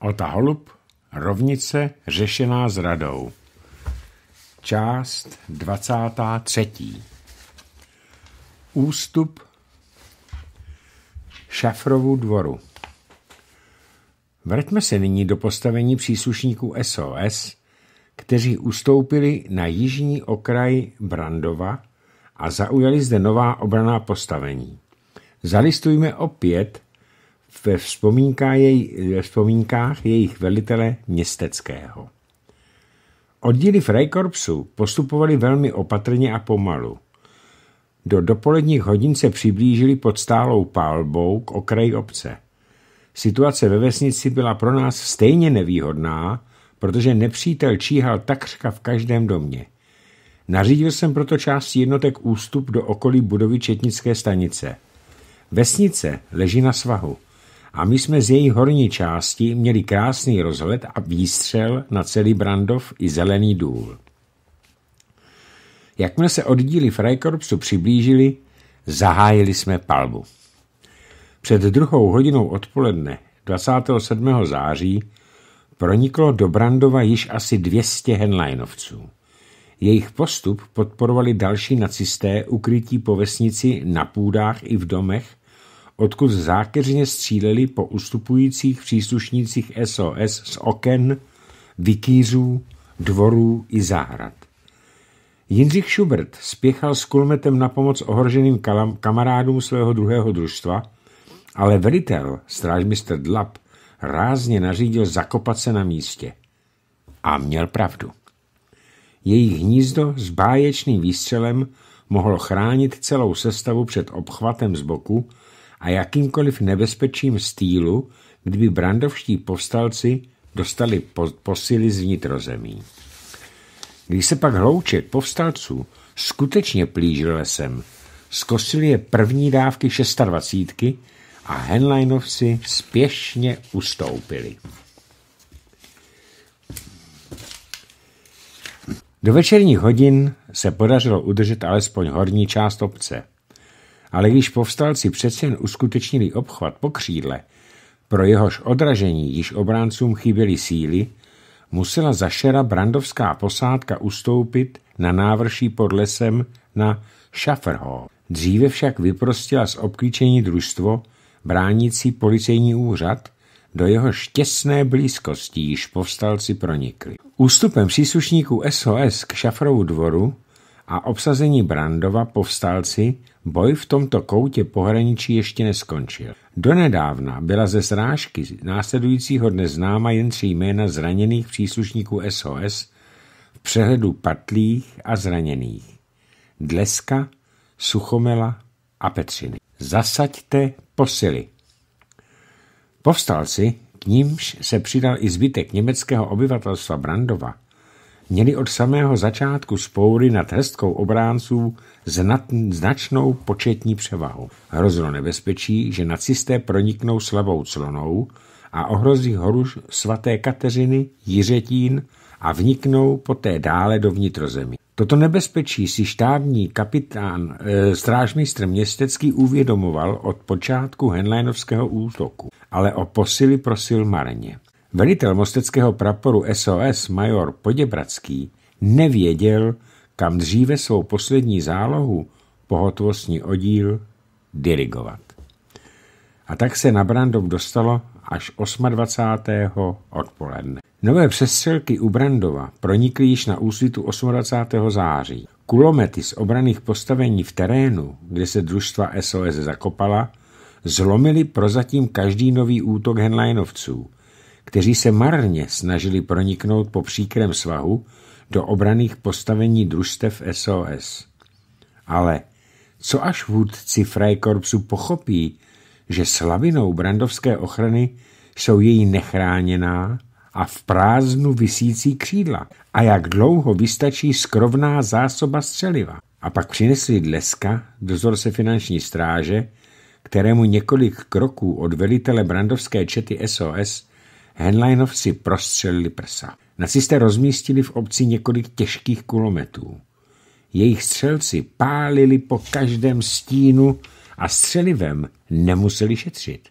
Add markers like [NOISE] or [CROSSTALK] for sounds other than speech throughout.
Ota Holub, Rovnice řešená s radou. Část 23. Ústup Šafrovu dvoru. Vrťme se nyní do postavení příslušníků SOS, kteří ustoupili na jižní okraj Brandova a zaujali zde nová obraná postavení. Zalistujme opět ve, vzpomínkách jej, ve vzpomínkách jejich velitele Městeckého. Oddíly Freikorpsu postupovali velmi opatrně a pomalu. Do dopoledních hodin se přiblížili pod stálou pálbou k okraji obce. Situace ve vesnici byla pro nás stejně nevýhodná, protože nepřítel číhal takřka v každém domě. Nařídil jsem proto část jednotek ústup do okolí budovy Četnické stanice. Vesnice leží na svahu a my jsme z její horní části měli krásný rozhled a výstřel na celý Brandov i Zelený důl. Jakmile se oddíly Freikorpsu přiblížili, zahájili jsme palbu. Před druhou hodinou odpoledne 27. září proniklo do Brandova již asi 200 henlajnovců. Jejich postup podporovali další nacisté ukrytí po vesnici na půdách i v domech, odkud zákeřně stříleli po ustupujících příslušnících SOS z oken, vikýřů, dvorů i zahrad. Jindřich Schubert spěchal s kulmetem na pomoc ohroženým kamarádům svého druhého družstva, ale velitel, strážmistr Dlap, rázně nařídil zakopat se na místě. A měl pravdu. Jejich hnízdo s báječným výstřelem mohlo chránit celou sestavu před obchvatem z boku a jakýmkoliv nebezpečím stýlu, kdyby brandovští povstalci dostali posily z vnitrozemí. Když se pak hlouček povstalců skutečně plížil lesem, skosili je první dávky 26 a Henleinovci spěšně ustoupili. Do večerních hodin se podařilo udržet alespoň horní část obce – ale když povstalci přece jen uskutečnili obchvat po křídle, pro jehož odražení již obráncům chyběly síly, musela zašera brandovská posádka ustoupit na návrší pod lesem na Schafferhall. Dříve však vyprostila z obklíčení družstvo, bránící policejní úřad, do jeho štěsné blízkosti již povstalci pronikli. Ústupem příslušníků SOS k Šafrovu dvoru a obsazení Brandova povstalci, boj v tomto koutě pohraničí ještě neskončil. Donedávna byla ze srážky následujícího dne známa jen tři jména zraněných příslušníků SOS v přehledu patlých a zraněných. Dleska, Suchomela a Petřiny. Zasaďte posily. Povstalci, k nímž se přidal i zbytek německého obyvatelstva Brandova, měli od samého začátku spoury nad hrstkou obránců značnou početní převahu. Hrozilo nebezpečí, že nacisté proniknou slabou clonou a ohrozí horu svaté Kateřiny, Jiřetín a vniknou poté dále do vnitrozemí. Toto nebezpečí si štábní kapitán e, strážmistr městecký uvědomoval od počátku Henleinovského útoku, ale o posily prosil marně. Velitel mosteckého praporu SOS major Poděbradský nevěděl, kam dříve svou poslední zálohu pohotovostní oddíl dirigovat. A tak se na Brandov dostalo až 28. odpoledne. Nové přestřelky u Brandova pronikly již na úsvitu 28. září. Kulomety z obraných postavení v terénu, kde se družstva SOS zakopala, zlomily prozatím každý nový útok henleinovců kteří se marně snažili proniknout po příkrem svahu do obraných postavení družstev SOS. Ale co až vůdci Freikorpsu pochopí, že slabinou brandovské ochrany jsou její nechráněná a v prázdnu vysící křídla a jak dlouho vystačí skrovná zásoba střeliva. A pak přinesli dleska, dozor se finanční stráže, kterému několik kroků od velitele brandovské čety SOS Henleinovci prostřelili prsa. Nacisté rozmístili v obci několik těžkých kulometů. Jejich střelci pálili po každém stínu a střelivem nemuseli šetřit.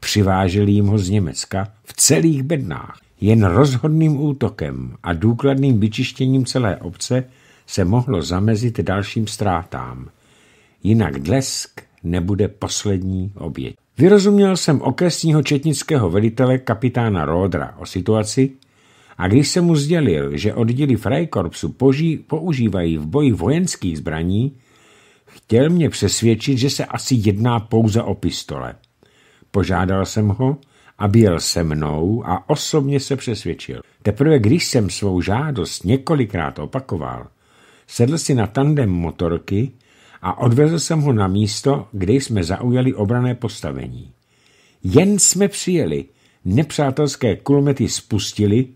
Přiváželi jim ho z Německa v celých bednách. Jen rozhodným útokem a důkladným vyčištěním celé obce se mohlo zamezit dalším ztrátám. Jinak dlesk nebude poslední oběť. Vyrozuměl jsem okresního četnického velitele kapitána Rodra o situaci a když jsem mu sdělil, že oddíly Freikorpsu poží, používají v boji vojenských zbraní, chtěl mě přesvědčit, že se asi jedná pouze o pistole. Požádal jsem ho, aby jel se mnou a osobně se přesvědčil. Teprve když jsem svou žádost několikrát opakoval, sedl si na tandem motorky a odvezl jsem ho na místo, kde jsme zaujali obrané postavení. Jen jsme přijeli, nepřátelské kulomety spustili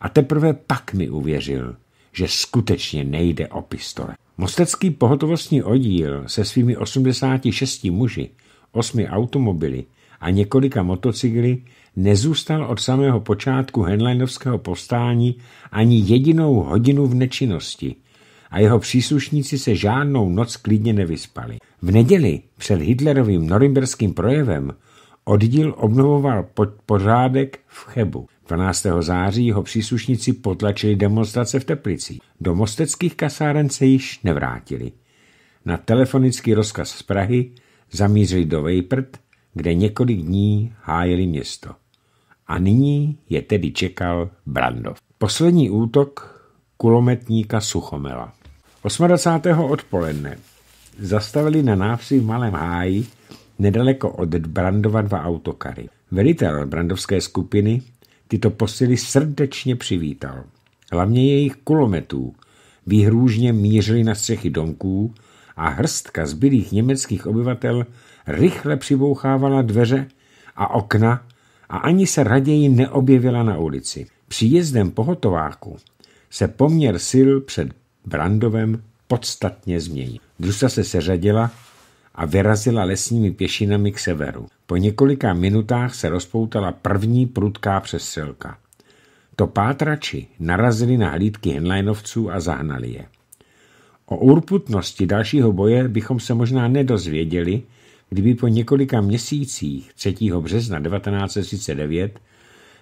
a teprve pak mi uvěřil, že skutečně nejde o pistole. Mostecký pohotovostní oddíl se svými 86 muži, osmi automobily a několika motocykly nezůstal od samého počátku Henleinovského povstání ani jedinou hodinu v nečinnosti – a jeho příslušníci se žádnou noc klidně nevyspali. V neděli před Hitlerovým norimberským projevem oddíl obnovoval pořádek v Chebu. 12. září jeho příslušníci potlačili demonstrace v Teplici. Do mosteckých kasáren se již nevrátili. Na telefonický rozkaz z Prahy zamířili do Vejprt, kde několik dní hájili město. A nyní je tedy čekal Brandov. Poslední útok kulometníka Suchomela. 28. odpoledne zastavili na návsi v Malém háji nedaleko od Brandova dva autokary. Velitel brandovské skupiny tyto posily srdečně přivítal. Hlavně jejich kulometů výhrůžně mířili na střechy domků a hrstka zbylých německých obyvatel rychle přibouchávala dveře a okna a ani se raději neobjevila na ulici. Příjezdem pohotováku se poměr sil před Brandovem podstatně změní. Drusa se seřadila a vyrazila lesními pěšinami k severu. Po několika minutách se rozpoutala první prudká přesilka. To pátrači narazili na hlídky henlajnovců a zahnali je. O urputnosti dalšího boje bychom se možná nedozvěděli, kdyby po několika měsících 3. března 1939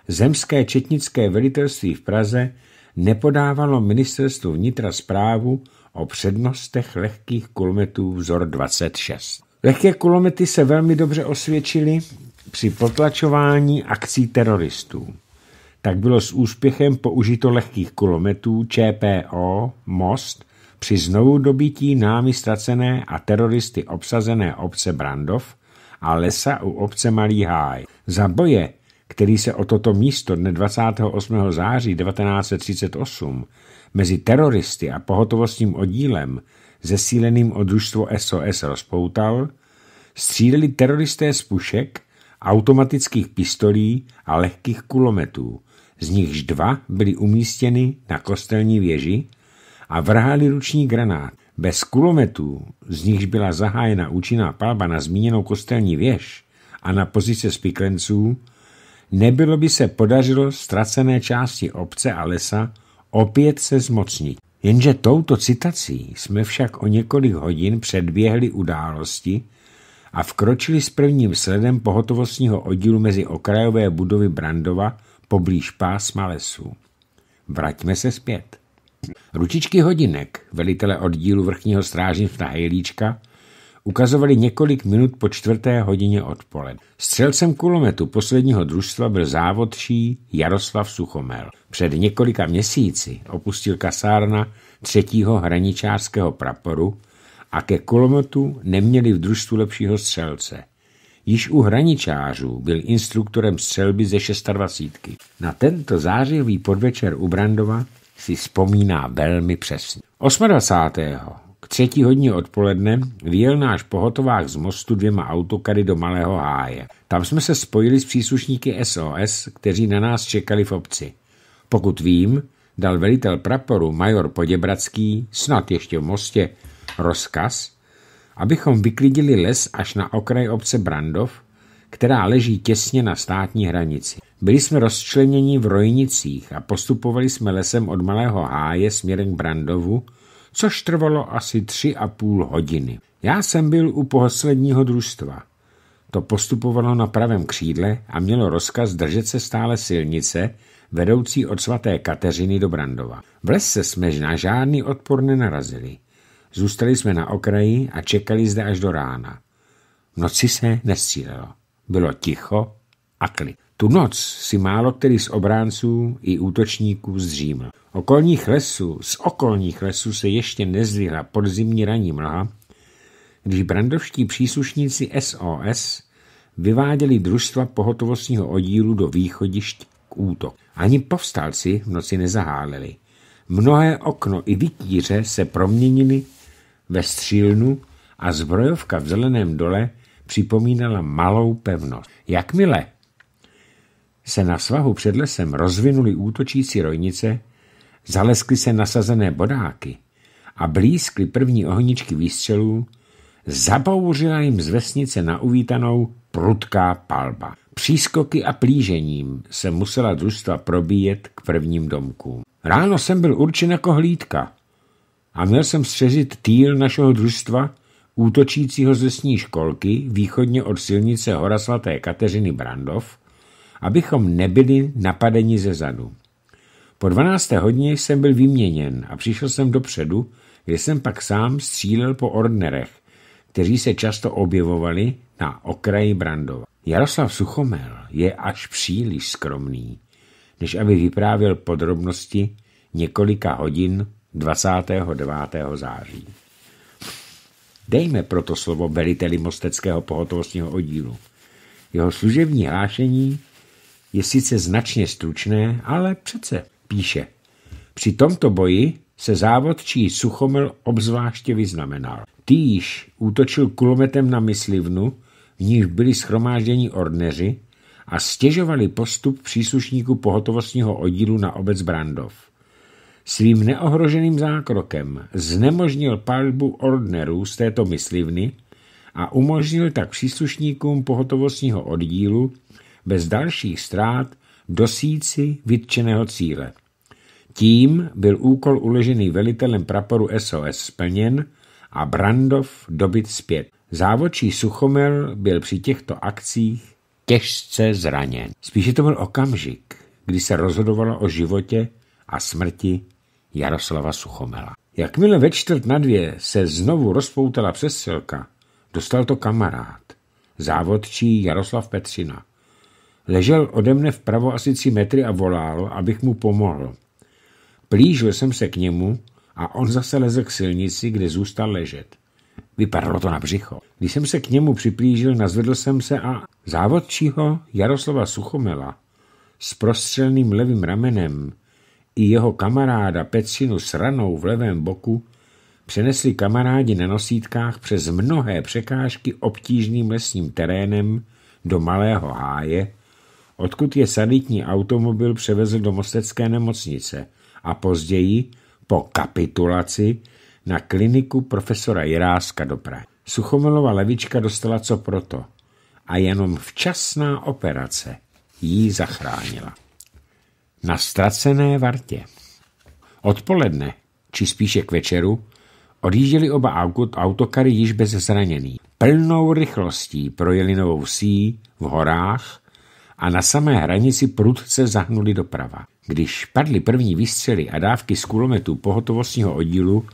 zemské četnické velitelství v Praze nepodávalo ministerstvu vnitra zprávu o přednostech lehkých kulometů vzor 26. Lehké kulomety se velmi dobře osvědčily při potlačování akcí teroristů. Tak bylo s úspěchem použito lehkých kulometů ČPO Most při znovu dobití námi ztracené a teroristy obsazené obce Brandov a lesa u obce Malý háj. Za boje který se o toto místo dne 28. září 1938 mezi teroristy a pohotovostním oddílem zesíleným od družstvo SOS rozpoutal, střídali teroristé z pušek, automatických pistolí a lehkých kulometů, z nichž dva byly umístěny na kostelní věži a vrhali ruční granát. Bez kulometů, z nichž byla zahájena účinná palba na zmíněnou kostelní věž a na pozice spiklenců, nebylo by se podařilo ztracené části obce a lesa opět se zmocnit. Jenže touto citací jsme však o několik hodin předběhli události a vkročili s prvním sledem pohotovostního oddílu mezi okrajové budovy Brandova poblíž pásma lesů. Vraťme se zpět. Ručičky hodinek, velitele oddílu vrchního strážnictva Hejlíčka, Ukazovali několik minut po čtvrté hodině odpoledne. Střelcem kulometu posledního družstva byl závodší Jaroslav Suchomel. Před několika měsíci opustil kasárna třetího hraničářského praporu a ke kulometu neměli v družstvu lepšího střelce. Již u hraničářů byl instruktorem střelby ze 26. Na tento zářivý podvečer u Brandova si vzpomíná velmi přesně. 28. K třetí hodině odpoledne vyjel náš pohotovák z mostu dvěma autokary do Malého háje. Tam jsme se spojili s příslušníky SOS, kteří na nás čekali v obci. Pokud vím, dal velitel praporu major Poděbradský, snad ještě v mostě, rozkaz, abychom vyklidili les až na okraj obce Brandov, která leží těsně na státní hranici. Byli jsme rozčleněni v Rojnicích a postupovali jsme lesem od Malého háje směrem k Brandovu, což trvalo asi tři a půl hodiny. Já jsem byl u posledního družstva. To postupovalo na pravém křídle a mělo rozkaz držet se stále silnice, vedoucí od svaté Kateřiny do Brandova. V lese jsme na žádný odpor nenarazili. Zůstali jsme na okraji a čekali zde až do rána. V noci se nestřílelo. Bylo ticho a klid. Tu noc si málo který z obránců i útočníků zříml. Okolních lesů, z okolních lesů se ještě nezdvihla podzimní raní mlha, když brandovští příslušníci SOS vyváděli družstva pohotovostního oddílu do východišť k útok. Ani povstalci v noci nezaháleli. Mnohé okno i vytíře se proměnily ve střílnu a zbrojovka v zeleném dole připomínala malou pevnost. Jakmile se na svahu před lesem rozvinuly útočící rojnice, zaleskly se nasazené bodáky a blízkly první ohničky výstřelů, zabouřila jim z vesnice na uvítanou prudká palba. Přískoky a plížením se musela družstva probíjet k prvním domkům. Ráno jsem byl určen jako hlídka a měl jsem střežit týl našeho družstva, útočícího z lesní školky východně od silnice Hora svaté Kateřiny Brandov, abychom nebyli napadeni ze zadu. Po 12. hodině jsem byl vyměněn a přišel jsem dopředu, kde jsem pak sám střílel po ordnerech, kteří se často objevovali na okraji Brandova. Jaroslav Suchomel je až příliš skromný, než aby vyprávěl podrobnosti několika hodin 29. září. Dejme proto slovo veliteli Mosteckého pohotovostního oddílu. Jeho služební hlášení je sice značně stručné, ale přece píše. Při tomto boji se závodčí čí Suchomil obzvláště vyznamenal. Týž útočil kulometem na myslivnu, v níž byli schromážděni ordneři a stěžovali postup příslušníků pohotovostního oddílu na obec Brandov. Svým neohroženým zákrokem znemožnil palbu ordnerů z této myslivny a umožnil tak příslušníkům pohotovostního oddílu bez dalších ztrát síci vytčeného cíle. Tím byl úkol uložený velitelem praporu SOS splněn a Brandov dobit zpět. Závočí Suchomel byl při těchto akcích těžce zraněn. Spíše to byl okamžik, kdy se rozhodovalo o životě a smrti Jaroslava Suchomela. Jakmile ve čtvrt na dvě se znovu rozpoutala přesilka, dostal to kamarád, závodčí Jaroslav Petřina. Ležel ode mne vpravo asi tři metry a volal, abych mu pomohl. Plížil jsem se k němu a on zase lezl k silnici, kde zůstal ležet. Vypadalo to na břicho. Když jsem se k němu připlížil, nazvedl jsem se a závodčího Jaroslava Suchomela s prostřelným levým ramenem i jeho kamaráda Petřinu s ranou v levém boku přenesli kamarádi na nosítkách přes mnohé překážky obtížným lesním terénem do malého háje, odkud je sanitní automobil převezl do Mostecké nemocnice a později, po kapitulaci, na kliniku profesora Jiráska do Prahy. Suchomilová levička dostala co proto a jenom včasná operace jí zachránila. Na ztracené vartě. Odpoledne, či spíše k večeru, odjížděli oba autokary již bez zranění. Plnou rychlostí projeli novou sí v horách a na samé hranici prudce zahnuli doprava. Když padly první výstřely a dávky z kulometu pohotovostního oddílu,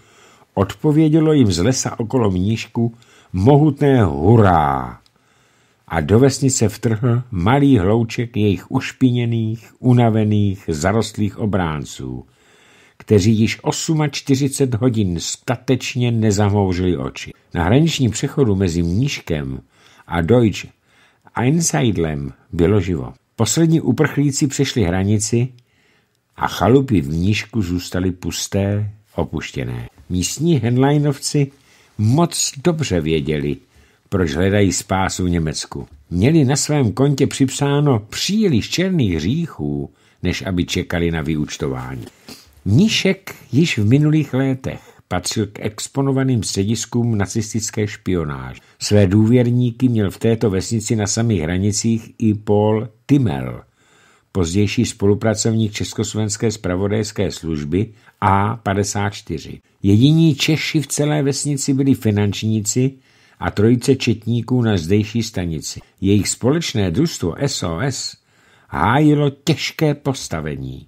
odpovědělo jim z lesa okolo mnížku mohutné hurá a do vesnice vtrhl malý hlouček jejich ušpiněných, unavených, zarostlých obránců, kteří již 48 hodin statečně nezamouřili oči. Na hraničním přechodu mezi Mníškem a Deutsch Einseidlem bylo živo. Poslední uprchlíci přešli hranici a chalupy v nížku zůstaly pusté, opuštěné. Místní henleinovci moc dobře věděli, proč hledají spásu v Německu. Měli na svém kontě připsáno příliš černých hříchů, než aby čekali na vyučtování. Níšek již v minulých létech patřil k exponovaným střediskům nacistické špionáže. Své důvěrníky měl v této vesnici na samých hranicích i Paul Timmel, pozdější spolupracovník Československé spravodajské služby A54. Jediní Češi v celé vesnici byli finančníci a trojice četníků na zdejší stanici. Jejich společné družstvo SOS hájilo těžké postavení.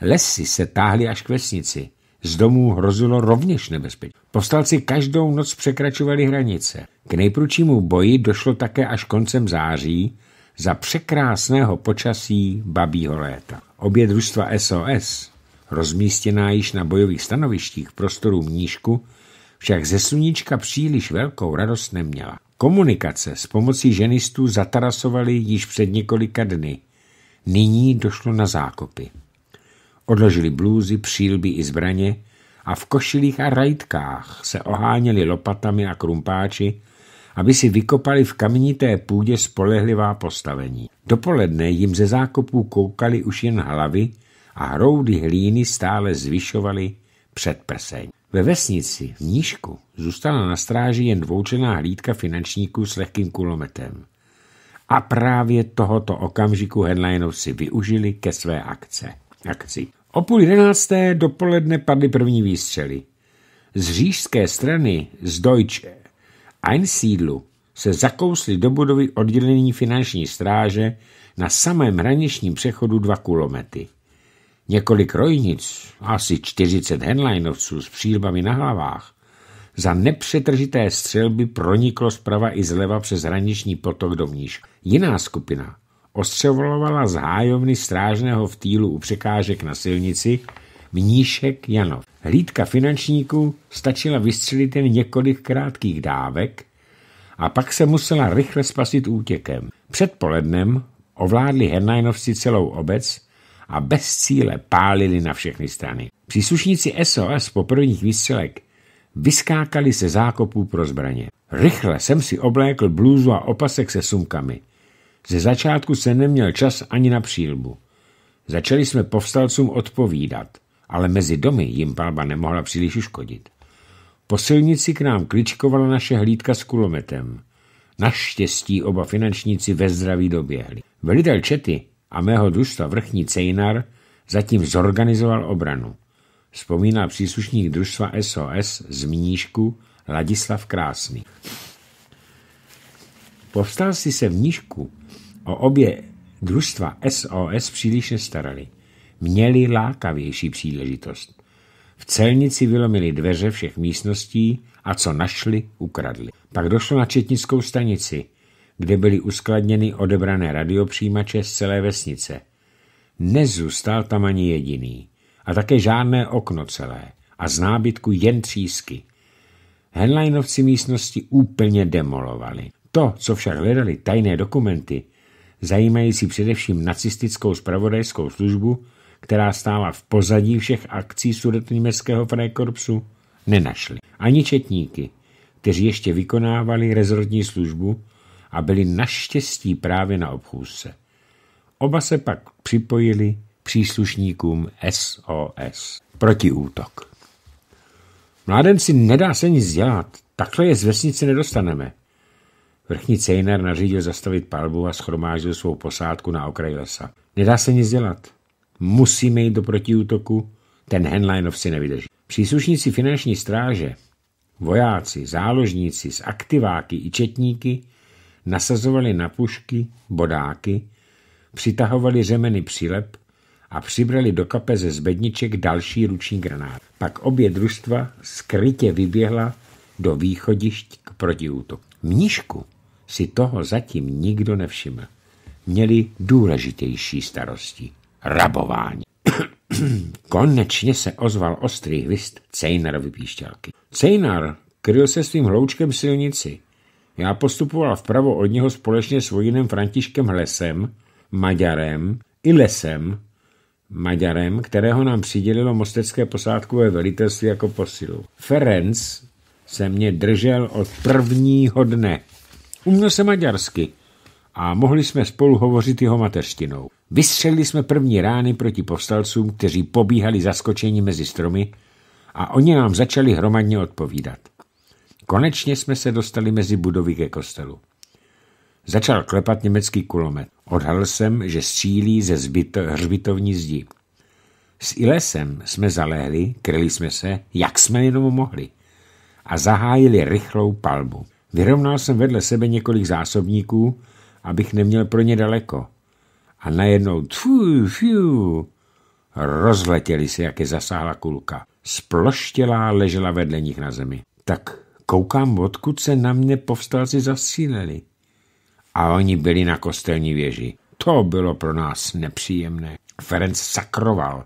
Lesy se táhly až k vesnici – z domů hrozilo rovněž nebezpečí. Povstalci každou noc překračovali hranice. K nejprudšímu boji došlo také až koncem září za překrásného počasí babího léta. Obě družstva SOS, rozmístěná již na bojových stanovištích prostoru Mníšku, však ze sluníčka příliš velkou radost neměla. Komunikace s pomocí ženistů zatarasovaly již před několika dny. Nyní došlo na zákopy. Odložili blůzy, přílby i zbraně a v košilích a rajtkách se oháněli lopatami a krumpáči, aby si vykopali v kamenité půdě spolehlivá postavení. Dopoledne jim ze zákopů koukali už jen hlavy a hroudy hlíny stále zvyšovaly prseň. Ve vesnici, v Nížku, zůstala na stráži jen dvoučená hlídka finančníků s lehkým kulometem. A právě tohoto okamžiku headlinovci využili ke své akce. akci. O půl jedenácté dopoledne padly první výstřely. Z řížské strany, z Deutsche Einsiedlu, se zakously do budovy oddělení finanční stráže na samém hraničním přechodu dva kulomety. Několik rojnic, asi 40 henleinovců s přílbami na hlavách, za nepřetržité střelby proniklo zprava i zleva přes hraniční potok do mníž. Jiná skupina ostřevolovala z hájovny strážného v týlu u překážek na silnici Mníšek Janov. Hlídka finančníků stačila vystřelit jen několik krátkých dávek a pak se musela rychle spasit útěkem. Předpolednem ovládli Hernajnovci celou obec a bez cíle pálili na všechny strany. Příslušníci SOS po prvních výstřelek vyskákali se zákopů pro zbraně. Rychle jsem si oblékl blůzu a opasek se sumkami. Ze začátku jsem neměl čas ani na přílbu. Začali jsme povstalcům odpovídat, ale mezi domy jim palba nemohla příliš uškodit. Po silnici k nám kličkovala naše hlídka s kulometem. Naštěstí oba finančníci ve zdraví doběhli. Velitel Čety a mého družstva vrchní Cejnar zatím zorganizoval obranu. Vzpomíná příslušník družstva SOS z Mníšku Ladislav Krásný. si se v Mníšku O obě družstva SOS příliš nestarali. Měli lákavější příležitost. V celnici vylomili dveře všech místností a co našli, ukradli. Pak došlo na četnickou stanici, kde byly uskladněny odebrané radiopříjimače z celé vesnice. Nezůstal tam ani jediný. A také žádné okno celé. A z nábytku jen třísky. Henleinovci místnosti úplně demolovali. To, co však hledali tajné dokumenty, zajímající především nacistickou spravodajskou službu, která stála v pozadí všech akcí sudetněmeckého frékorpsu, nenašli. Ani četníky, kteří ještě vykonávali rezortní službu a byli naštěstí právě na obchůzce. Oba se pak připojili příslušníkům SOS. Protiútok. Mládenci nedá se nic dělat, takhle je z vesnice nedostaneme. Vrchní cejnar nařídil zastavit palbu a schromáždil svou posádku na okraj lesa. Nedá se nic dělat. Musíme jít do protiútoku, ten Henleinov si nevydrží. Příslušníci finanční stráže, vojáci, záložníci, z aktiváky i četníky nasazovali na pušky, bodáky, přitahovali řemeny přílep a přibrali do kapeze z bedniček další ruční granát. Pak obě družstva skrytě vyběhla do východišť k protiútoku. Mníšku si toho zatím nikdo nevšiml. Měli důležitější starosti. Rabování. [CLEARS THROAT] Konečně se ozval ostrý hvist Cejnarovi píšťalky. Cejnar kryl se svým hloučkem silnici. Já postupoval vpravo od něho společně s vojinem Františkem Lesem, Maďarem i Lesem, Maďarem, kterého nám přidělilo mostecké posádkové velitelství jako posilu. Ferenc se mě držel od prvního dne. Uměl se maďarsky a mohli jsme spolu hovořit jeho mateřštinou. Vystřelili jsme první rány proti povstalcům, kteří pobíhali zaskočení mezi stromy a oni nám začali hromadně odpovídat. Konečně jsme se dostali mezi budovy ke kostelu. Začal klepat německý kulomet. Odhadl jsem, že střílí ze zbyto, hřbitovní zdi. S Ilesem jsme zalehli, kryli jsme se, jak jsme jenom mohli, a zahájili rychlou palbu. Vyrovnal jsem vedle sebe několik zásobníků, abych neměl pro ně daleko. A najednou tfu, fiu, rozletěli se, jak je zasáhla kulka. Sploštělá ležela vedle nich na zemi. Tak koukám, odkud se na mě povstalci zasíleli. A oni byli na kostelní věži. To bylo pro nás nepříjemné. Ferenc sakroval.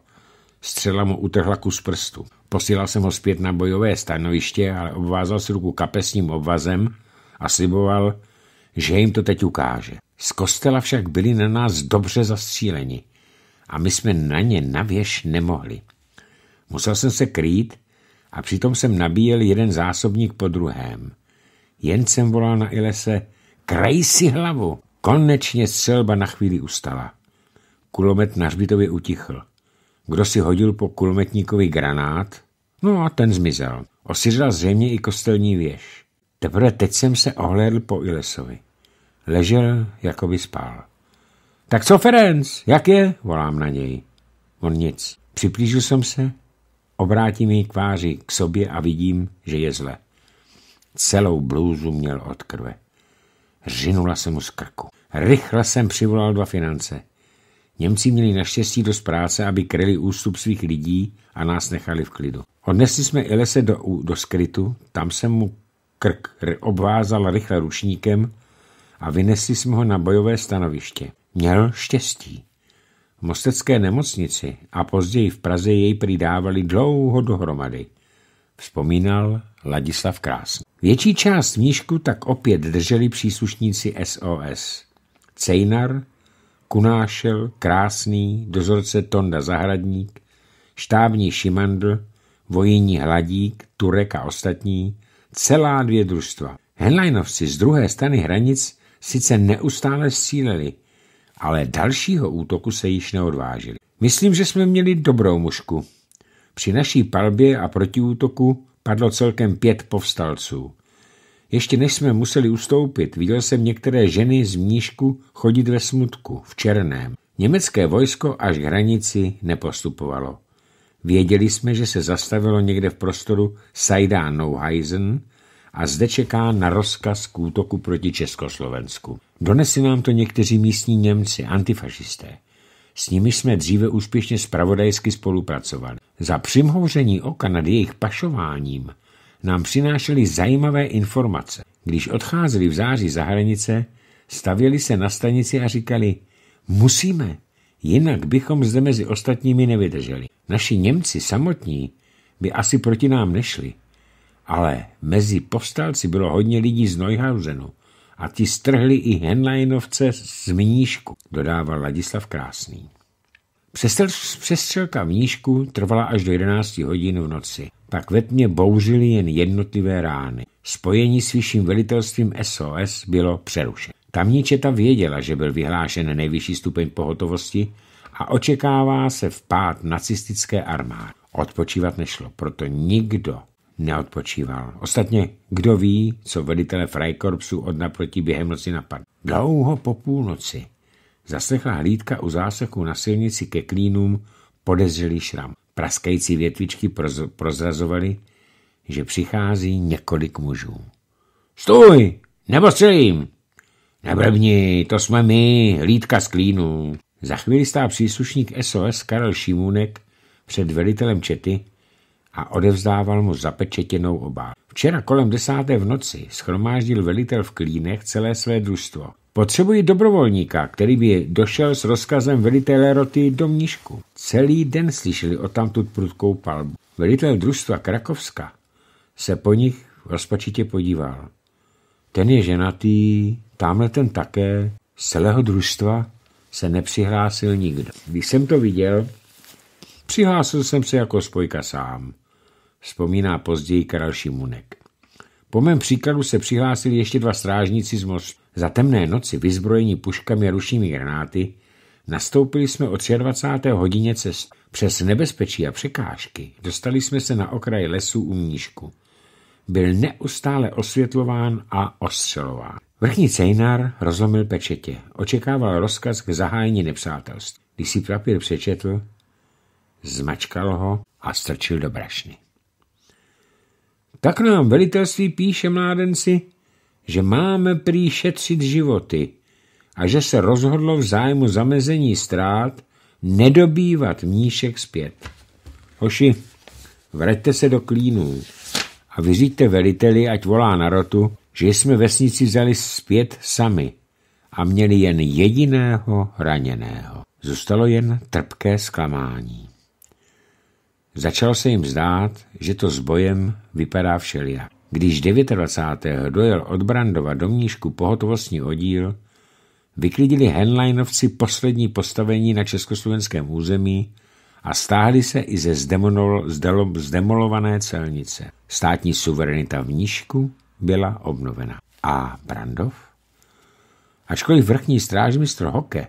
Střela mu utrhla kus prstu. Posílal jsem ho zpět na bojové stanoviště, ale obvázal si ruku kapesním obvazem a sliboval, že jim to teď ukáže. Z kostela však byli na nás dobře zastříleni a my jsme na ně navěš nemohli. Musel jsem se krýt a přitom jsem nabíjel jeden zásobník po druhém. Jen jsem volal na Ilese, kraj si hlavu! Konečně střelba na chvíli ustala. Kulomet na hřbitově utichl kdo si hodil po kulometníkový granát, no a ten zmizel. Osiřila zřejmě i kostelní věž. Teprve teď jsem se ohlédl po Ilesovi. Ležel, jako by spál. Tak co, Ferenc, jak je? Volám na něj. On nic. Připlížil jsem se, obrátím jej kváři k sobě a vidím, že je zle. Celou blůzu měl od krve. Řinula se mu z krku. Rychle jsem přivolal dva finance. Němci měli naštěstí dost práce, aby kryli ústup svých lidí a nás nechali v klidu. Odnesli jsme Ilese do, do skrytu, tam jsem mu krk obvázal rychle ručníkem a vynesli jsme ho na bojové stanoviště. Měl štěstí. V mostecké nemocnici a později v Praze jej přidávali dlouho dohromady. Vzpomínal Ladislav Krásný. Větší část knížku tak opět drželi příslušníci SOS. Cejnar, Kunášel, Krásný, dozorce Tonda Zahradník, štábní Šimandl, vojní Hladík, Turek a ostatní, celá dvě družstva. Henleinovci z druhé strany hranic sice neustále stříleli, ale dalšího útoku se již neodvážili. Myslím, že jsme měli dobrou mušku. Při naší palbě a protiútoku padlo celkem pět povstalců. Ještě než jsme museli ustoupit, viděl jsem některé ženy z mnížku chodit ve smutku, v černém. Německé vojsko až k hranici nepostupovalo. Věděli jsme, že se zastavilo někde v prostoru Sajdá Nouheisen a zde čeká na rozkaz k útoku proti Československu. Donesli nám to někteří místní Němci, antifašisté. S nimi jsme dříve úspěšně spravodajsky spolupracovali. Za přimhouření oka nad jejich pašováním nám přinášeli zajímavé informace. Když odcházeli v září za hranice, stavěli se na stanici a říkali, musíme, jinak bychom zde mezi ostatními nevydrželi. Naši Němci samotní by asi proti nám nešli. Ale mezi povstalci bylo hodně lidí z Neuhausenu a ti strhli i Henleinovce z Mníšku, dodával Ladislav Krásný. Přestřelka vnížku trvala až do 11 hodin v noci. Pak ve tmě bouřily jen jednotlivé rány. Spojení s vyšším velitelstvím SOS bylo přerušeno. Tamní četa věděla, že byl vyhlášen nejvyšší stupeň pohotovosti a očekává se vpád nacistické armády. Odpočívat nešlo, proto nikdo neodpočíval. Ostatně, kdo ví, co velitele Freikorpsu od naproti během noci napadl. Dlouho po půlnoci zaslechla hlídka u záseku na silnici ke klínům podezřelý šram. Praskající větvičky proz- prozrazovaly, že přichází několik mužů. Stůj! Nebo střelím! Nebrvni, to jsme my, hlídka z klínů. Za chvíli stál příslušník SOS Karel Šimůnek před velitelem čety a odevzdával mu zapečetěnou obál. Včera kolem desáté v noci schromáždil velitel v Klínech celé své družstvo. Potřebuji dobrovolníka, který by došel s rozkazem velitele roty do Mníšku. Celý den slyšeli o tamtud prudkou palbu. Velitel družstva Krakovska se po nich rozpačitě podíval. Ten je ženatý, tamhle ten také, z celého družstva se nepřihlásil nikdo. Když jsem to viděl, přihlásil jsem se jako spojka sám, vzpomíná později Karel Šimunek. Po mém příkladu se přihlásili ještě dva strážníci z moř. Za temné noci, vyzbrojení puškami a ručními granáty, nastoupili jsme o 23. hodině cest. Přes nebezpečí a překážky dostali jsme se na okraj lesů u Mníšku. Byl neustále osvětlován a ostřelován. Vrchní cejnár rozlomil pečetě. Očekával rozkaz k zahájení nepřátelství. Když si papír přečetl, zmačkal ho a strčil do brašny. Tak nám velitelství píše mládenci, že máme prý šetřit životy a že se rozhodlo v zájmu zamezení ztrát nedobývat mníšek zpět. Hoši, vraťte se do klínů a vyříďte veliteli, ať volá na rotu, že jsme vesnici vzali zpět sami a měli jen jediného raněného. Zůstalo jen trpké zklamání. Začal se jim zdát, že to s bojem vypadá všelijak. Když 29. dojel od Brandova do Mníšku pohotovostní oddíl, vyklidili Henleinovci poslední postavení na československém území a stáhli se i ze zdemolované celnice. Státní suverenita v Mníšku byla obnovena. A Brandov? Ačkoliv vrchní strážmistr Hoke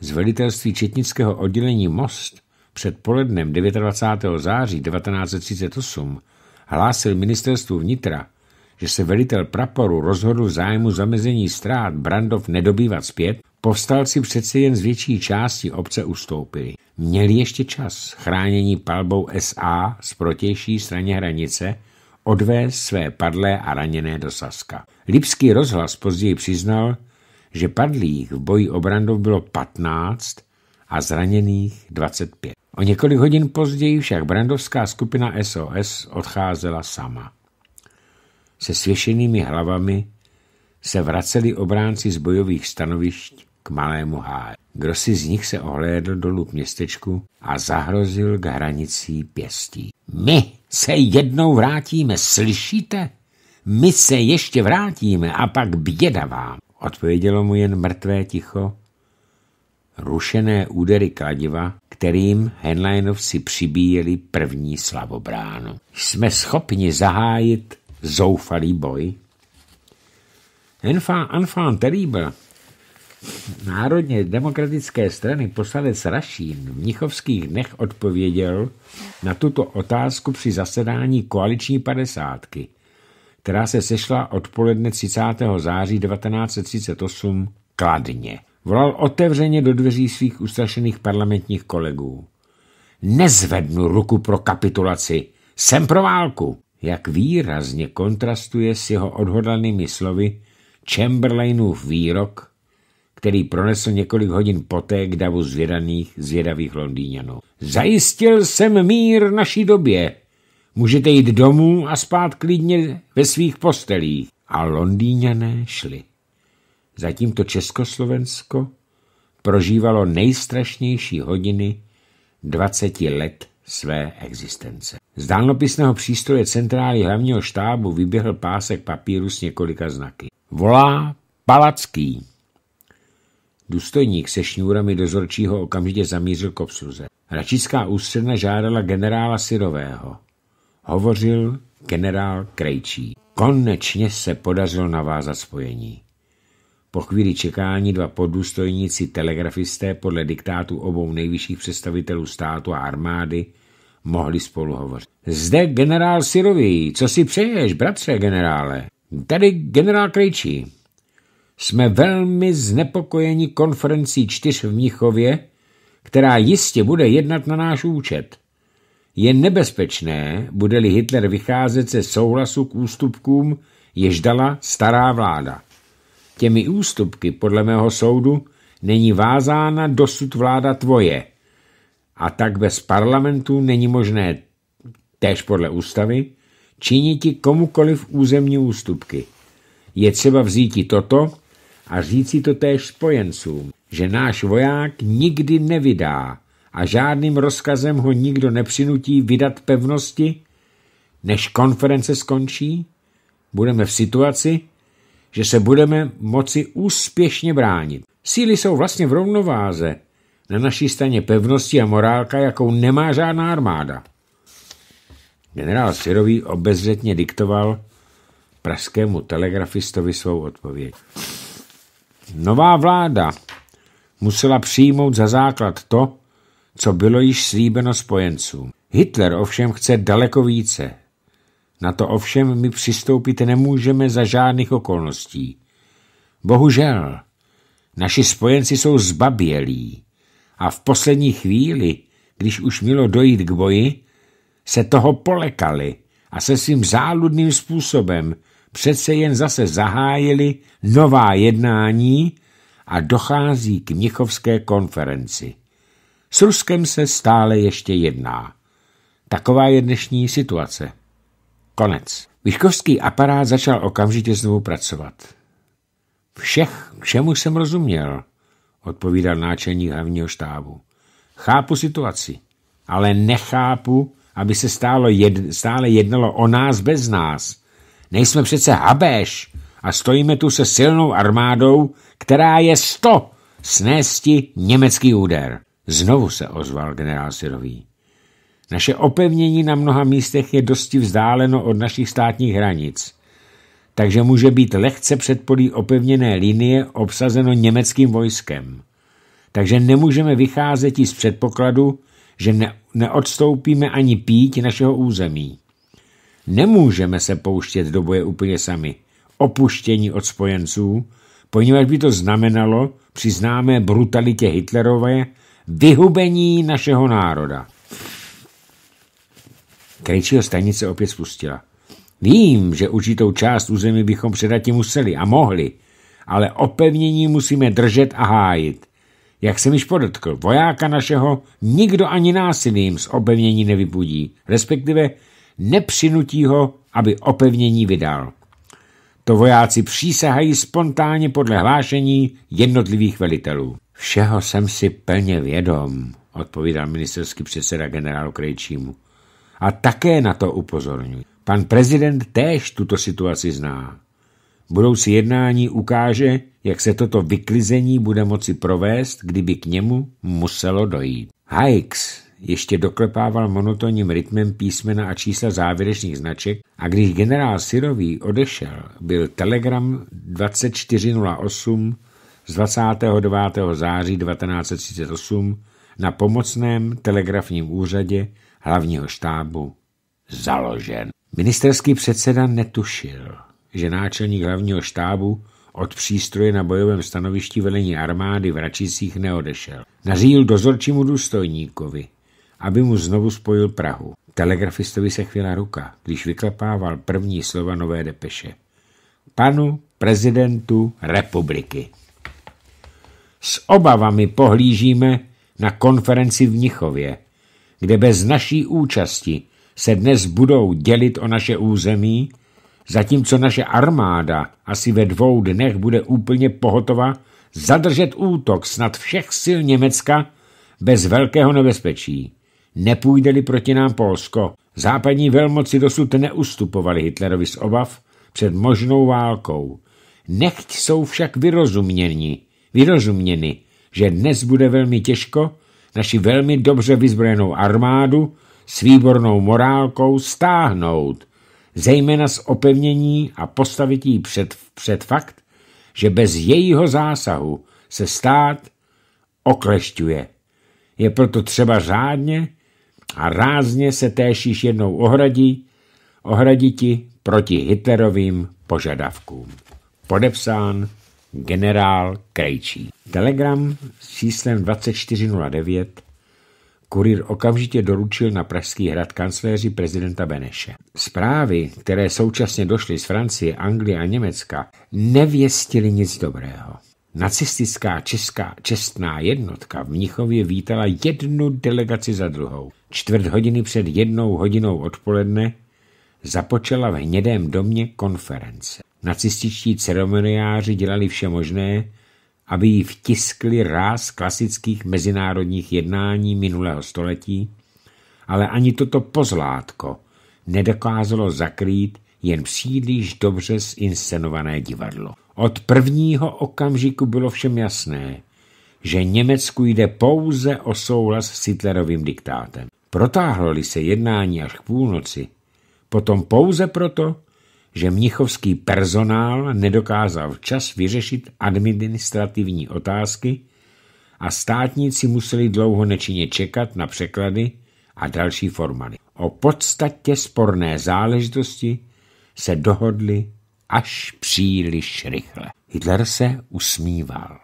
z velitelství četnického oddělení Most před polednem 29. září 1938 hlásil ministerstvu vnitra, že se velitel praporu rozhodl v zájmu zamezení ztrát Brandov nedobývat zpět, povstalci přece jen z větší části obce ustoupili. Měli ještě čas chránění palbou SA z protější straně hranice odvést své padlé a raněné do Saska. Lipský rozhlas později přiznal, že padlých v boji o Brandov bylo 15 a zraněných 25. O několik hodin později však brandovská skupina SOS odcházela sama. Se svěšenými hlavami se vraceli obránci z bojových stanovišť k malému háje. Kdo si z nich se ohlédl dolů k městečku a zahrozil k hranicí pěstí. My se jednou vrátíme, slyšíte? My se ještě vrátíme a pak běda vám, odpovědělo mu jen mrtvé ticho, rušené údery kladiva kterým Henleinovci přibíjeli první slavobránu. Jsme schopni zahájit zoufalý boj? Enfant, enfant terrible. Národně demokratické strany poslanec Rašín v Mnichovských dnech odpověděl na tuto otázku při zasedání koaliční padesátky, která se sešla odpoledne 30. září 1938 kladně. Volal otevřeně do dveří svých ustrašených parlamentních kolegů. Nezvednu ruku pro kapitulaci, jsem pro válku. Jak výrazně kontrastuje s jeho odhodlanými slovy Chamberlainův výrok, který pronesl několik hodin poté k davu zvědaných, zvědavých Londýňanů. Zajistil jsem mír naší době. Můžete jít domů a spát klidně ve svých postelích. A Londýňané šli. Zatímto Československo prožívalo nejstrašnější hodiny 20 let své existence. Z dálnopisného přístroje centrály hlavního štábu vyběhl pásek papíru s několika znaky. Volá Palacký. Důstojník se šňůrami dozorčího okamžitě zamířil k obsluze. Račická ústředna žádala generála Syrového. Hovořil generál Krejčí. Konečně se podařilo navázat spojení. Po chvíli čekání dva podůstojníci telegrafisté podle diktátu obou nejvyšších představitelů státu a armády mohli spolu hovořit. Zde generál Sirový, co si přeješ, bratře generále? Tady generál Krejčí. Jsme velmi znepokojeni konferencí čtyř v Mnichově, která jistě bude jednat na náš účet. Je nebezpečné, bude-li Hitler vycházet ze souhlasu k ústupkům, jež dala stará vláda těmi ústupky, podle mého soudu, není vázána dosud vláda tvoje. A tak bez parlamentu není možné, též podle ústavy, činit ti komukoliv územní ústupky. Je třeba vzít i toto a říci to též spojencům, že náš voják nikdy nevydá a žádným rozkazem ho nikdo nepřinutí vydat pevnosti, než konference skončí, budeme v situaci, že se budeme moci úspěšně bránit. Síly jsou vlastně v rovnováze. Na naší straně pevnosti a morálka, jakou nemá žádná armáda. Generál Sirový obezřetně diktoval praskému telegrafistovi svou odpověď. Nová vláda musela přijmout za základ to, co bylo již slíbeno spojencům. Hitler ovšem chce daleko více. Na to ovšem my přistoupit nemůžeme za žádných okolností. Bohužel, naši spojenci jsou zbabělí a v poslední chvíli, když už mělo dojít k boji, se toho polekali a se svým záludným způsobem přece jen zase zahájili nová jednání a dochází k Mnichovské konferenci. S Ruskem se stále ještě jedná. Taková je dnešní situace. Konec. Vyškovský aparát začal okamžitě znovu pracovat. Všech, k čemu jsem rozuměl, odpovídal náčelník hlavního štábu. Chápu situaci, ale nechápu, aby se stálo jed, stále jednalo o nás bez nás. Nejsme přece habéš a stojíme tu se silnou armádou, která je sto snésti německý úder. Znovu se ozval generál Sirový. Naše opevnění na mnoha místech je dosti vzdáleno od našich státních hranic, takže může být lehce polí opevněné linie obsazeno německým vojskem. Takže nemůžeme vycházet i z předpokladu, že ne, neodstoupíme ani pít našeho území. Nemůžeme se pouštět do boje úplně sami, opuštění od spojenců, poněvadž by to znamenalo, při známé brutalitě Hitlerové, vyhubení našeho národa. Krejčího stanice opět spustila. Vím, že určitou část území bychom předatí museli a mohli, ale opevnění musíme držet a hájit. Jak jsem již podotkl, vojáka našeho nikdo ani násilím z opevnění nevypudí, respektive nepřinutí ho, aby opevnění vydal. To vojáci přísahají spontánně podle hlášení jednotlivých velitelů. Všeho jsem si plně vědom, odpovídal ministerský předseda generálu Krejčímu a také na to upozorňuji. Pan prezident též tuto situaci zná. Budoucí jednání ukáže, jak se toto vyklizení bude moci provést, kdyby k němu muselo dojít. Hikes ještě doklepával monotonním rytmem písmena a čísla závěrečných značek a když generál Sirový odešel, byl telegram 2408 z 29. září 1938 na pomocném telegrafním úřadě hlavního štábu založen. Ministerský předseda netušil, že náčelník hlavního štábu od přístroje na bojovém stanovišti velení armády v Račicích neodešel. Nařídil dozorčímu důstojníkovi, aby mu znovu spojil Prahu. Telegrafistovi se chvěla ruka, když vyklepával první slova nové depeše. Panu prezidentu republiky. S obavami pohlížíme na konferenci v Nichově, kde bez naší účasti se dnes budou dělit o naše území, zatímco naše armáda asi ve dvou dnech bude úplně pohotova zadržet útok snad všech sil Německa bez velkého nebezpečí. Nepůjde-li proti nám Polsko, západní velmoci dosud neustupovali Hitlerovi z obav před možnou válkou. Nechť jsou však vyrozuměni, vyrozuměni, že dnes bude velmi těžko naši velmi dobře vyzbrojenou armádu s výbornou morálkou stáhnout, zejména z opevnění a postavit jí před, před fakt, že bez jejího zásahu se stát oklešťuje. Je proto třeba řádně a rázně se též již jednou ohradí, ohraditi proti Hitlerovým požadavkům. Podepsán generál Krejčí. Telegram s číslem 2409 kurýr okamžitě doručil na Pražský hrad kancléři prezidenta Beneše. Zprávy, které současně došly z Francie, Anglie a Německa, nevěstily nic dobrého. Nacistická česká čestná jednotka v Mnichově vítala jednu delegaci za druhou. Čtvrt hodiny před jednou hodinou odpoledne započala v hnědém domě konference. Nacističtí ceremoniáři dělali vše možné, aby ji vtiskli ráz klasických mezinárodních jednání minulého století, ale ani toto pozlátko nedokázalo zakrýt jen příliš dobře zinscenované divadlo. Od prvního okamžiku bylo všem jasné, že Německu jde pouze o souhlas s Hitlerovým diktátem. Protáhlo-li se jednání až k půlnoci, potom pouze proto, že mnichovský personál nedokázal včas vyřešit administrativní otázky a státníci museli dlouho nečinně čekat na překlady a další formaly. O podstatě sporné záležitosti se dohodli až příliš rychle. Hitler se usmíval.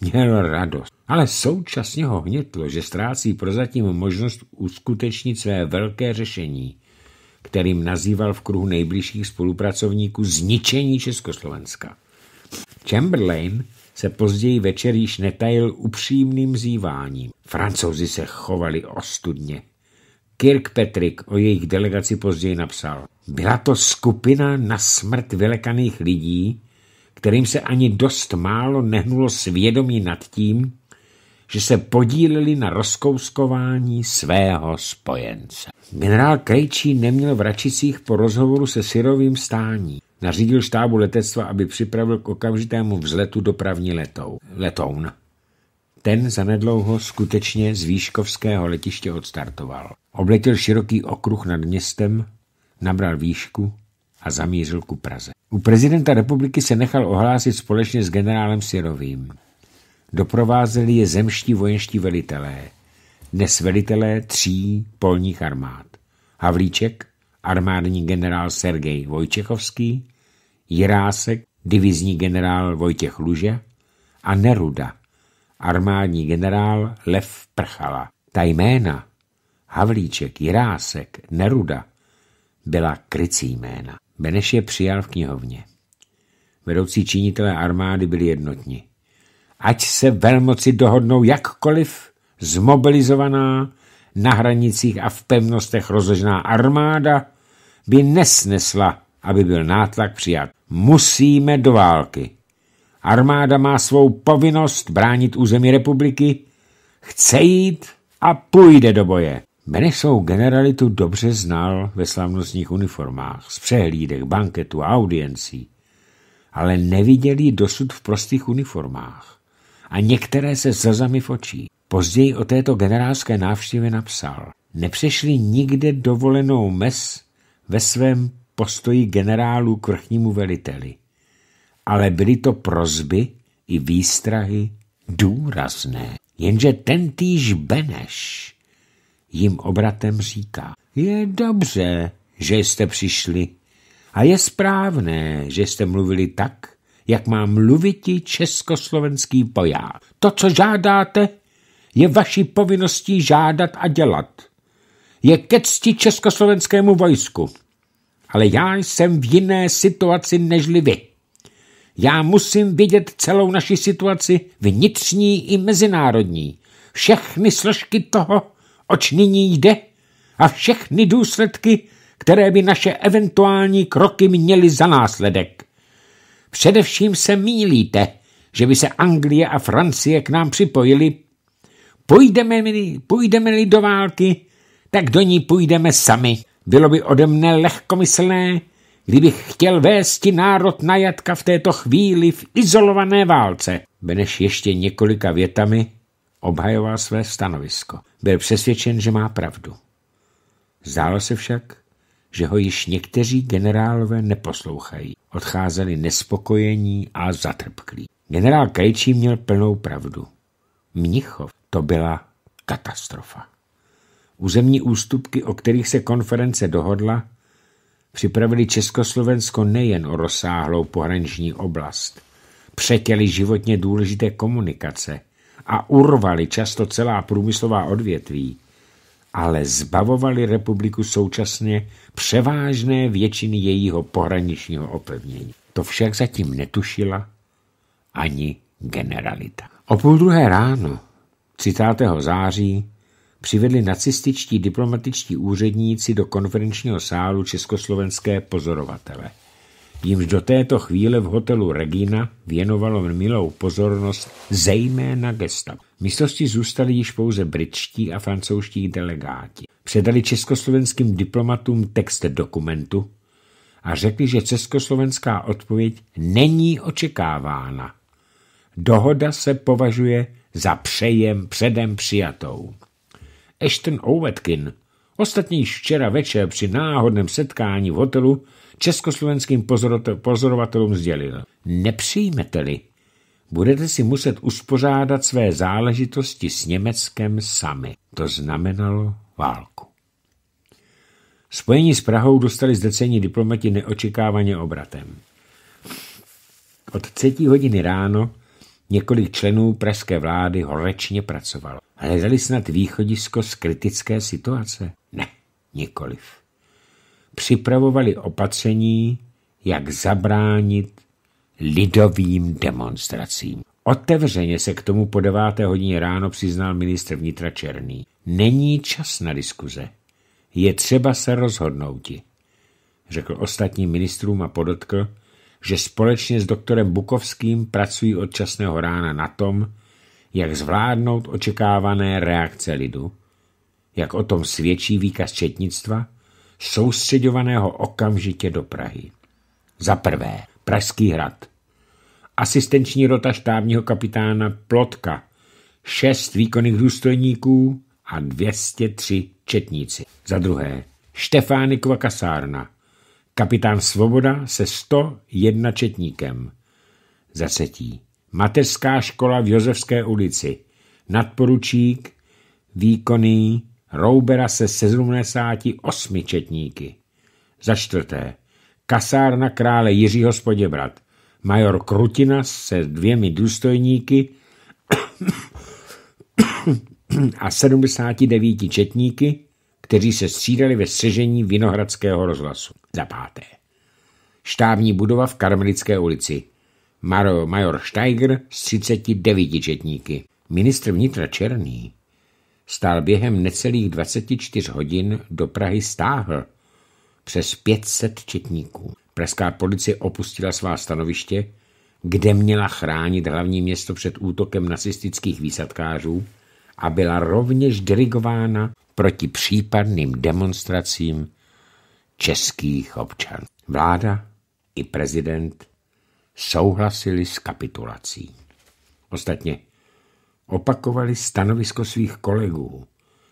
Měl radost, ale současně ho hnětlo, že ztrácí prozatím možnost uskutečnit své velké řešení, kterým nazýval v kruhu nejbližších spolupracovníků zničení Československa. Chamberlain se později večer již netajil upřímným zýváním. Francouzi se chovali ostudně. Kirkpatrick o jejich delegaci později napsal. Byla to skupina na smrt vylekaných lidí, kterým se ani dost málo nehnulo svědomí nad tím, že se podíleli na rozkouskování svého spojence. Generál Krejčí neměl v Račicích po rozhovoru se syrovým stání. Nařídil štábu letectva, aby připravil k okamžitému vzletu dopravní letou, letoun. Ten zanedlouho skutečně z výškovského letiště odstartoval. Obletěl široký okruh nad městem, nabral výšku a zamířil ku Praze. U prezidenta republiky se nechal ohlásit společně s generálem Syrovým. Doprovázeli je zemští vojenští velitelé, dnes velitelé tří polních armád. Havlíček, armádní generál Sergej Vojčechovský, Jirásek, divizní generál Vojtěch Luže a Neruda, armádní generál Lev Prchala. Ta jména Havlíček, Jirásek, Neruda byla krycí jména. Beneš je přijal v knihovně. Vedoucí činitelé armády byli jednotní ať se velmoci dohodnou jakkoliv, zmobilizovaná na hranicích a v pevnostech rozežná armáda by nesnesla, aby byl nátlak přijat. Musíme do války. Armáda má svou povinnost bránit území republiky, chce jít a půjde do boje. Benešovou generalitu dobře znal ve slavnostních uniformách, z přehlídek, banketu, a audiencí, ale neviděl ji dosud v prostých uniformách a některé se slzami v očí. Později o této generálské návštěvě napsal. Nepřešli nikde dovolenou mes ve svém postoji generálu k vrchnímu veliteli. Ale byly to prozby i výstrahy důrazné. Jenže ten týž Beneš jim obratem říká, je dobře, že jste přišli a je správné, že jste mluvili tak, jak má mluvití československý voják. To, co žádáte, je vaší povinností žádat a dělat. Je ke cti československému vojsku. Ale já jsem v jiné situaci nežli vy. Já musím vidět celou naši situaci vnitřní i mezinárodní. Všechny složky toho, oč nyní jde, a všechny důsledky, které by naše eventuální kroky měly za následek. Především se mílíte, že by se Anglie a Francie k nám připojili. Půjdeme-li půjdeme do války, tak do ní půjdeme sami. Bylo by ode mne lehkomyslné, kdybych chtěl vésti národ na jatka v této chvíli v izolované válce. Beneš ještě několika větami obhajoval své stanovisko. Byl přesvědčen, že má pravdu. Zdálo se však, že ho již někteří generálové neposlouchají. Odcházeli nespokojení a zatrpklí. Generál Krejčí měl plnou pravdu. Mnichov to byla katastrofa. Územní ústupky, o kterých se konference dohodla, připravili Československo nejen o rozsáhlou pohraniční oblast, přetěli životně důležité komunikace a urvali často celá průmyslová odvětví, ale zbavovali republiku současně převážné většiny jejího pohraničního opevnění. To však zatím netušila ani generalita. O půl druhé ráno 30. září přivedli nacističtí diplomatičtí úředníci do konferenčního sálu československé pozorovatele – jimž do této chvíle v hotelu Regina věnovalo milou pozornost zejména gestapo. Místnosti zůstali již pouze britští a francouzští delegáti. Předali československým diplomatům text dokumentu a řekli, že československá odpověď není očekávána. Dohoda se považuje za přejem předem přijatou. Ashton Ovetkin, ostatně již včera večer při náhodném setkání v hotelu, československým pozorovatelům sdělil. Nepřijmete-li, budete si muset uspořádat své záležitosti s Německem sami. To znamenalo válku. Spojení s Prahou dostali zdecení diplomati neočekávaně obratem. Od třetí hodiny ráno několik členů pražské vlády horečně pracovalo. Hledali snad východisko z kritické situace? Ne, nikoliv připravovali opatření, jak zabránit lidovým demonstracím. Otevřeně se k tomu po deváté hodině ráno přiznal ministr vnitra Černý. Není čas na diskuze. Je třeba se rozhodnouti, řekl ostatním ministrům a podotkl, že společně s doktorem Bukovským pracují od časného rána na tom, jak zvládnout očekávané reakce lidu, jak o tom svědčí výkaz četnictva – soustředovaného okamžitě do Prahy. Za prvé, Pražský hrad. Asistenční rota štábního kapitána Plotka, šest výkonných důstojníků a 203 četníci. Za druhé, Štefánikova kasárna, kapitán Svoboda se 101 četníkem. Za třetí, mateřská škola v Jozefské ulici, nadporučík, výkonný Roubera se 78 četníky. Za čtvrté, kasárna krále Jiřího z Major Krutina se dvěmi důstojníky a 79 četníky, kteří se střídali ve střežení Vinohradského rozhlasu. Za páté. štávní budova v Karmelické ulici. Major Steiger s 39 četníky. Ministr vnitra Černý stál během necelých 24 hodin do Prahy stáhl přes 500 četníků. Pražská policie opustila svá stanoviště, kde měla chránit hlavní město před útokem nacistických výsadkářů a byla rovněž dirigována proti případným demonstracím českých občanů. Vláda i prezident souhlasili s kapitulací. Ostatně opakovali stanovisko svých kolegů,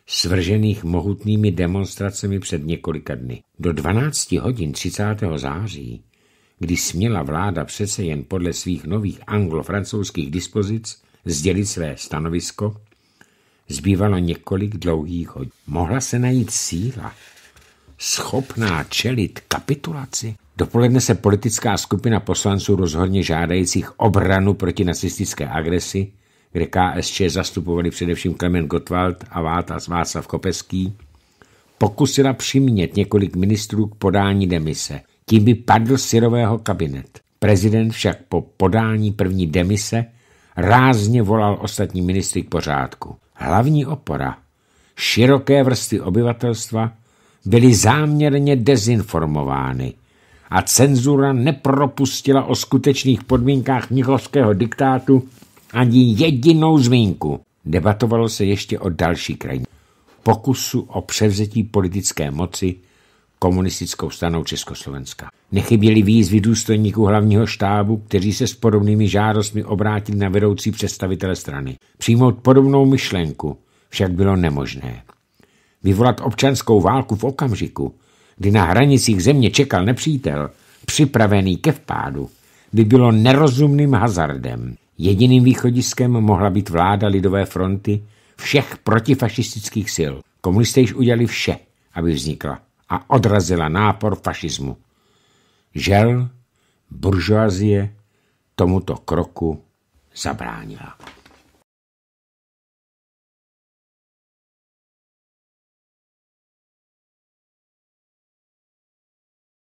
svržených mohutnými demonstracemi před několika dny. Do 12 hodin 30. září, kdy směla vláda přece jen podle svých nových anglo-francouzských dispozic sdělit své stanovisko, zbývalo několik dlouhých hodin. Mohla se najít síla, schopná čelit kapitulaci? Dopoledne se politická skupina poslanců rozhodně žádajících obranu proti nacistické agresi kde KSČ zastupovali především Klement Gottwald a Václav Kopeský, pokusila přimět několik ministrů k podání demise. Tím by padl syrového kabinet. Prezident však po podání první demise rázně volal ostatní ministry k pořádku. Hlavní opora široké vrsty obyvatelstva byly záměrně dezinformovány a cenzura nepropustila o skutečných podmínkách mnichovského diktátu ani jedinou zmínku. Debatovalo se ještě o další krajině. Pokusu o převzetí politické moci komunistickou stranou Československa. Nechyběly výzvy důstojníků hlavního štábu, kteří se s podobnými žádostmi obrátili na vedoucí představitele strany. Přijmout podobnou myšlenku však bylo nemožné. Vyvolat občanskou válku v okamžiku, kdy na hranicích země čekal nepřítel, připravený ke vpádu, by bylo nerozumným hazardem. Jediným východiskem mohla být vláda Lidové fronty všech protifašistických sil. Komunisté již udělali vše, aby vznikla a odrazila nápor fašismu. Žel, buržoazie tomuto kroku zabránila.